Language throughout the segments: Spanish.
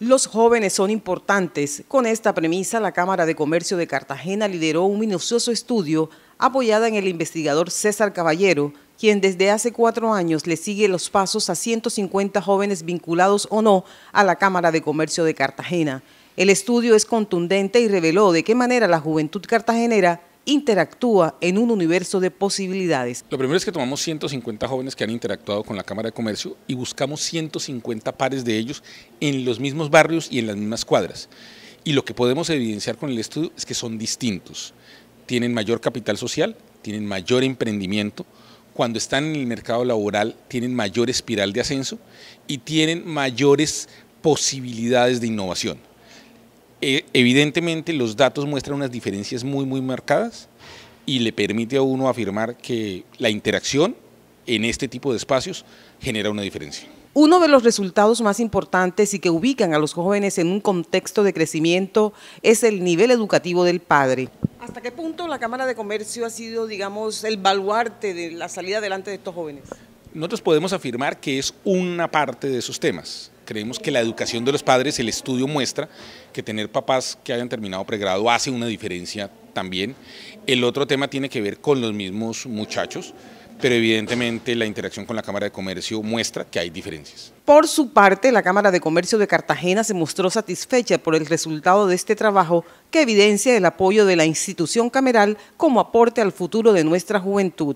Los jóvenes son importantes. Con esta premisa, la Cámara de Comercio de Cartagena lideró un minucioso estudio apoyada en el investigador César Caballero, quien desde hace cuatro años le sigue los pasos a 150 jóvenes vinculados o no a la Cámara de Comercio de Cartagena. El estudio es contundente y reveló de qué manera la juventud cartagenera interactúa en un universo de posibilidades. Lo primero es que tomamos 150 jóvenes que han interactuado con la Cámara de Comercio y buscamos 150 pares de ellos en los mismos barrios y en las mismas cuadras. Y lo que podemos evidenciar con el estudio es que son distintos. Tienen mayor capital social, tienen mayor emprendimiento, cuando están en el mercado laboral tienen mayor espiral de ascenso y tienen mayores posibilidades de innovación. E, evidentemente los datos muestran unas diferencias muy, muy marcadas y le permite a uno afirmar que la interacción en este tipo de espacios genera una diferencia. Uno de los resultados más importantes y que ubican a los jóvenes en un contexto de crecimiento es el nivel educativo del padre. ¿Hasta qué punto la Cámara de Comercio ha sido, digamos, el baluarte de la salida delante de estos jóvenes? Nosotros podemos afirmar que es una parte de esos temas. Creemos que la educación de los padres, el estudio muestra que tener papás que hayan terminado pregrado hace una diferencia también. El otro tema tiene que ver con los mismos muchachos, pero evidentemente la interacción con la Cámara de Comercio muestra que hay diferencias. Por su parte, la Cámara de Comercio de Cartagena se mostró satisfecha por el resultado de este trabajo que evidencia el apoyo de la institución cameral como aporte al futuro de nuestra juventud.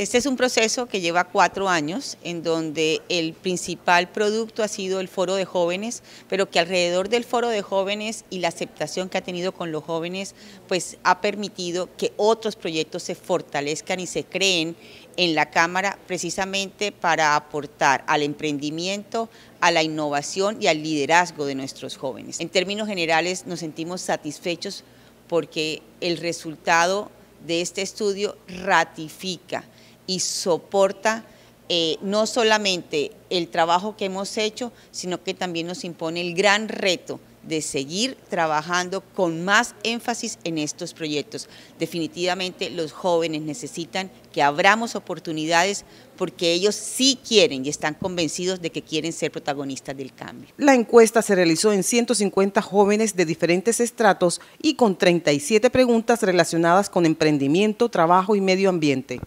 Este es un proceso que lleva cuatro años, en donde el principal producto ha sido el foro de jóvenes, pero que alrededor del foro de jóvenes y la aceptación que ha tenido con los jóvenes, pues ha permitido que otros proyectos se fortalezcan y se creen en la Cámara precisamente para aportar al emprendimiento, a la innovación y al liderazgo de nuestros jóvenes. En términos generales nos sentimos satisfechos porque el resultado de este estudio ratifica y soporta eh, no solamente el trabajo que hemos hecho, sino que también nos impone el gran reto de seguir trabajando con más énfasis en estos proyectos. Definitivamente los jóvenes necesitan que abramos oportunidades porque ellos sí quieren y están convencidos de que quieren ser protagonistas del cambio. La encuesta se realizó en 150 jóvenes de diferentes estratos y con 37 preguntas relacionadas con emprendimiento, trabajo y medio ambiente.